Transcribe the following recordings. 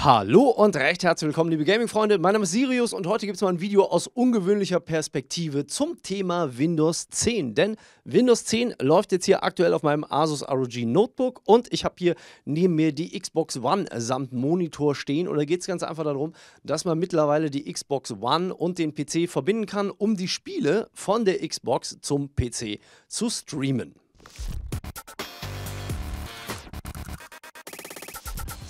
Hallo und recht herzlich willkommen, liebe Gaming-Freunde. Mein Name ist Sirius und heute gibt es mal ein Video aus ungewöhnlicher Perspektive zum Thema Windows 10. Denn Windows 10 läuft jetzt hier aktuell auf meinem Asus ROG Notebook und ich habe hier neben mir die Xbox One samt Monitor stehen. Und da geht es ganz einfach darum, dass man mittlerweile die Xbox One und den PC verbinden kann, um die Spiele von der Xbox zum PC zu streamen.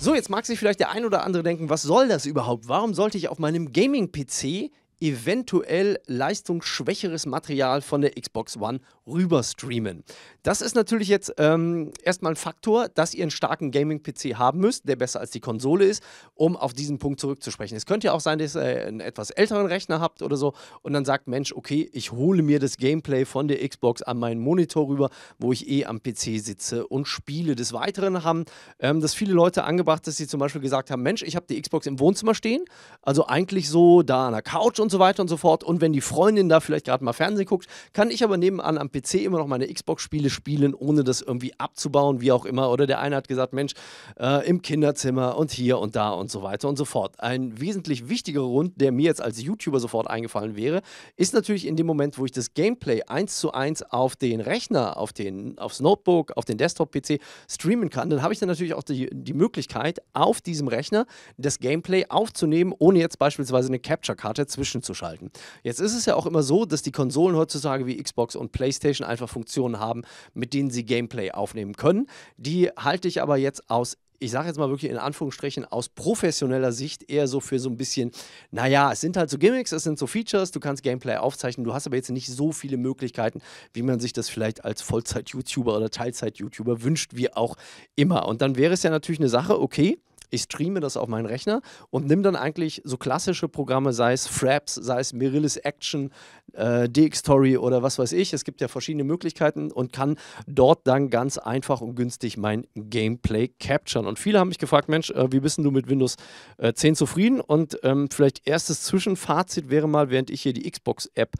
So, jetzt mag sich vielleicht der ein oder andere denken, was soll das überhaupt? Warum sollte ich auf meinem Gaming-PC eventuell leistungsschwächeres Material von der Xbox One rüber streamen. Das ist natürlich jetzt ähm, erstmal ein Faktor, dass ihr einen starken Gaming-PC haben müsst, der besser als die Konsole ist, um auf diesen Punkt zurückzusprechen. Es könnte ja auch sein, dass ihr einen etwas älteren Rechner habt oder so und dann sagt, Mensch, okay, ich hole mir das Gameplay von der Xbox an meinen Monitor rüber, wo ich eh am PC sitze und spiele. Des Weiteren haben ähm, das viele Leute angebracht, dass sie zum Beispiel gesagt haben, Mensch, ich habe die Xbox im Wohnzimmer stehen, also eigentlich so da an der Couch und und so weiter und so fort. Und wenn die Freundin da vielleicht gerade mal Fernsehen guckt, kann ich aber nebenan am PC immer noch meine Xbox-Spiele spielen, ohne das irgendwie abzubauen, wie auch immer. Oder der eine hat gesagt, Mensch, äh, im Kinderzimmer und hier und da und so weiter und so fort. Ein wesentlich wichtigerer Grund, der mir jetzt als YouTuber sofort eingefallen wäre, ist natürlich in dem Moment, wo ich das Gameplay eins zu eins auf den Rechner, auf den, aufs Notebook, auf den Desktop-PC streamen kann, dann habe ich dann natürlich auch die, die Möglichkeit, auf diesem Rechner das Gameplay aufzunehmen, ohne jetzt beispielsweise eine Capture-Karte zwischen dazwischen zu schalten. Jetzt ist es ja auch immer so, dass die Konsolen heutzutage wie Xbox und PlayStation einfach Funktionen haben, mit denen sie Gameplay aufnehmen können. Die halte ich aber jetzt aus ich sage jetzt mal wirklich in Anführungsstrichen aus professioneller Sicht eher so für so ein bisschen, naja, es sind halt so Gimmicks, es sind so Features, du kannst Gameplay aufzeichnen, du hast aber jetzt nicht so viele Möglichkeiten, wie man sich das vielleicht als Vollzeit-YouTuber oder Teilzeit-YouTuber wünscht, wie auch immer. Und dann wäre es ja natürlich eine Sache, okay, ich streame das auf meinen Rechner und nehme dann eigentlich so klassische Programme, sei es Fraps, sei es Mirillis Action, äh, DXtory oder was weiß ich. Es gibt ja verschiedene Möglichkeiten und kann dort dann ganz einfach und günstig mein Gameplay capturen. Und viele haben mich gefragt, Mensch, äh, wie bist du mit Windows äh, 10 zufrieden? Und ähm, vielleicht erstes Zwischenfazit wäre mal, während ich hier die Xbox-App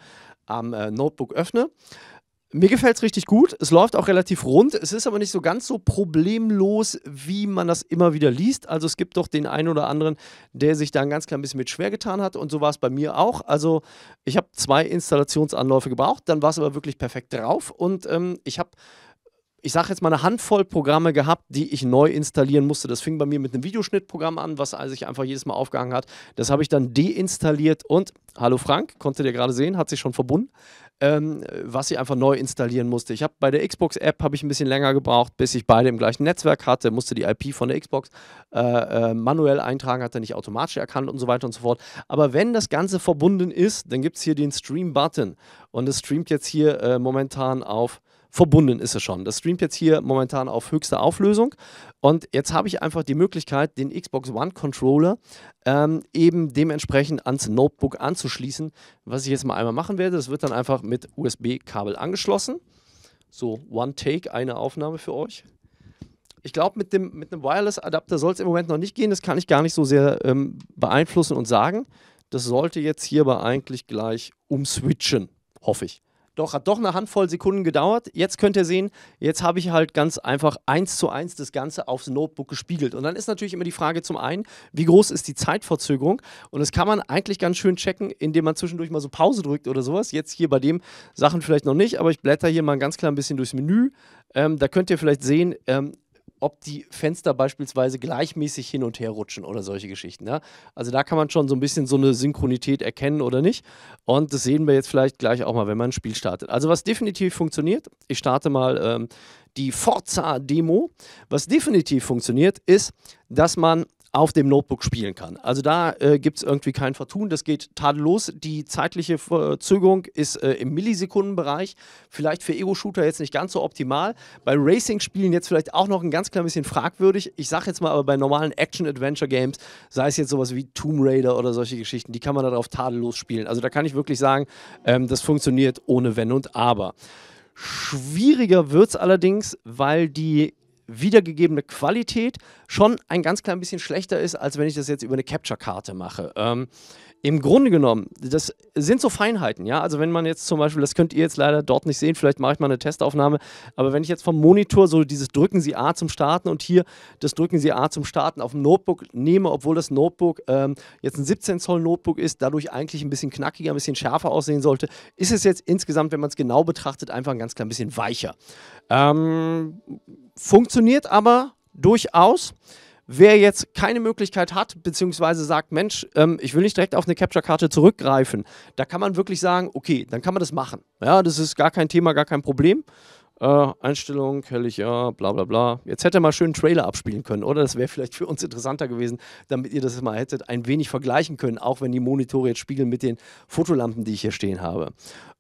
am äh, Notebook öffne. Mir gefällt es richtig gut. Es läuft auch relativ rund. Es ist aber nicht so ganz so problemlos, wie man das immer wieder liest. Also es gibt doch den einen oder anderen, der sich da ein ganz klein bisschen mit schwer getan hat. Und so war es bei mir auch. Also ich habe zwei Installationsanläufe gebraucht. Dann war es aber wirklich perfekt drauf. Und ähm, ich habe ich sage jetzt mal, eine Handvoll Programme gehabt, die ich neu installieren musste. Das fing bei mir mit einem Videoschnittprogramm an, was sich einfach jedes Mal aufgehangen hat. Das habe ich dann deinstalliert und, hallo Frank, konntet ihr gerade sehen, hat sich schon verbunden, ähm, was ich einfach neu installieren musste. Ich habe bei der Xbox-App habe ich ein bisschen länger gebraucht, bis ich beide im gleichen Netzwerk hatte, musste die IP von der Xbox äh, äh, manuell eintragen, hat er nicht automatisch erkannt und so weiter und so fort. Aber wenn das Ganze verbunden ist, dann gibt es hier den Stream-Button und es streamt jetzt hier äh, momentan auf verbunden ist es schon. Das streamt jetzt hier momentan auf höchster Auflösung. Und jetzt habe ich einfach die Möglichkeit, den Xbox One Controller ähm, eben dementsprechend ans Notebook anzuschließen, was ich jetzt mal einmal machen werde. Das wird dann einfach mit USB-Kabel angeschlossen. So, One Take, eine Aufnahme für euch. Ich glaube, mit, dem, mit einem Wireless-Adapter soll es im Moment noch nicht gehen. Das kann ich gar nicht so sehr ähm, beeinflussen und sagen. Das sollte jetzt hierbei eigentlich gleich umswitchen, hoffe ich. Doch, hat doch eine Handvoll Sekunden gedauert. Jetzt könnt ihr sehen, jetzt habe ich halt ganz einfach eins zu eins das Ganze aufs Notebook gespiegelt. Und dann ist natürlich immer die Frage zum einen, wie groß ist die Zeitverzögerung? Und das kann man eigentlich ganz schön checken, indem man zwischendurch mal so Pause drückt oder sowas. Jetzt hier bei dem Sachen vielleicht noch nicht, aber ich blätter hier mal ein ganz klein bisschen durchs Menü. Ähm, da könnt ihr vielleicht sehen, ähm, ob die Fenster beispielsweise gleichmäßig hin und her rutschen oder solche Geschichten. Ja? Also da kann man schon so ein bisschen so eine Synchronität erkennen oder nicht. Und das sehen wir jetzt vielleicht gleich auch mal, wenn man ein Spiel startet. Also was definitiv funktioniert, ich starte mal ähm, die Forza-Demo. Was definitiv funktioniert, ist, dass man auf dem Notebook spielen kann. Also da äh, gibt es irgendwie kein Vertun, das geht tadellos. Die zeitliche Verzögerung ist äh, im Millisekundenbereich, vielleicht für Ego-Shooter jetzt nicht ganz so optimal. Bei Racing-Spielen jetzt vielleicht auch noch ein ganz klein bisschen fragwürdig. Ich sage jetzt mal aber bei normalen Action-Adventure-Games, sei es jetzt sowas wie Tomb Raider oder solche Geschichten, die kann man darauf tadellos spielen. Also da kann ich wirklich sagen, ähm, das funktioniert ohne Wenn und Aber. Schwieriger wird es allerdings, weil die wiedergegebene Qualität schon ein ganz klein bisschen schlechter ist, als wenn ich das jetzt über eine Capture-Karte mache. Ähm, Im Grunde genommen, das sind so Feinheiten, ja. Also wenn man jetzt zum Beispiel, das könnt ihr jetzt leider dort nicht sehen, vielleicht mache ich mal eine Testaufnahme, aber wenn ich jetzt vom Monitor so dieses Drücken Sie A zum Starten und hier das Drücken Sie A zum Starten auf dem Notebook nehme, obwohl das Notebook ähm, jetzt ein 17 Zoll Notebook ist, dadurch eigentlich ein bisschen knackiger, ein bisschen schärfer aussehen sollte, ist es jetzt insgesamt, wenn man es genau betrachtet, einfach ein ganz klein bisschen weicher. Ähm, funktioniert aber durchaus. Wer jetzt keine Möglichkeit hat, beziehungsweise sagt, Mensch, ähm, ich will nicht direkt auf eine Capture-Karte zurückgreifen, da kann man wirklich sagen, okay, dann kann man das machen. Ja, das ist gar kein Thema, gar kein Problem. Äh, Einstellung, ich ja, bla bla bla. Jetzt hätte mal schön einen Trailer abspielen können, oder? Das wäre vielleicht für uns interessanter gewesen, damit ihr das mal hättet ein wenig vergleichen können, auch wenn die Monitore jetzt spiegeln mit den Fotolampen, die ich hier stehen habe.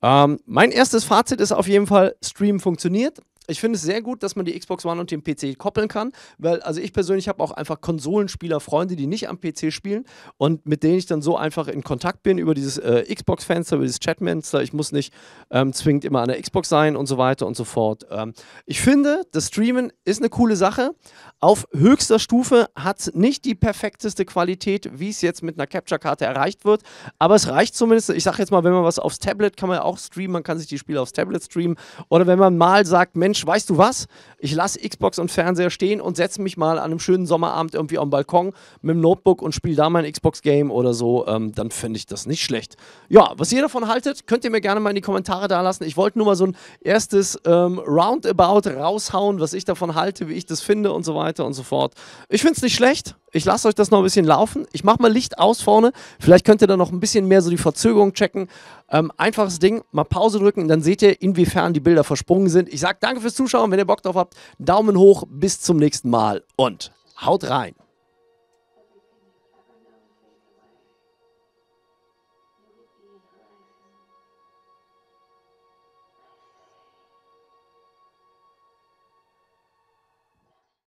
Ähm, mein erstes Fazit ist auf jeden Fall, Stream funktioniert. Ich finde es sehr gut, dass man die Xbox One und den PC koppeln kann, weil also ich persönlich habe auch einfach Konsolenspieler Freunde, die nicht am PC spielen und mit denen ich dann so einfach in Kontakt bin über dieses äh, Xbox Fenster, über dieses Chatfenster. Ich muss nicht ähm, zwingend immer an der Xbox sein und so weiter und so fort. Ähm, ich finde, das Streamen ist eine coole Sache. Auf höchster Stufe hat es nicht die perfekteste Qualität, wie es jetzt mit einer Capture Karte erreicht wird, aber es reicht zumindest. Ich sage jetzt mal, wenn man was aufs Tablet kann man ja auch streamen, man kann sich die Spiele aufs Tablet streamen oder wenn man mal sagt, Mensch Mensch, weißt du was? Ich lasse Xbox und Fernseher stehen und setze mich mal an einem schönen Sommerabend irgendwie am Balkon mit dem Notebook und spiele da mein Xbox-Game oder so, ähm, dann fände ich das nicht schlecht. Ja, was ihr davon haltet, könnt ihr mir gerne mal in die Kommentare da lassen. Ich wollte nur mal so ein erstes ähm, Roundabout raushauen, was ich davon halte, wie ich das finde und so weiter und so fort. Ich finde es nicht schlecht. Ich lasse euch das noch ein bisschen laufen. Ich mache mal Licht aus vorne. Vielleicht könnt ihr da noch ein bisschen mehr so die Verzögerung checken. Ähm, einfaches Ding, mal Pause drücken, dann seht ihr, inwiefern die Bilder versprungen sind. Ich sage danke. Danke fürs Zuschauen. Wenn ihr Bock drauf habt, Daumen hoch. Bis zum nächsten Mal und haut rein.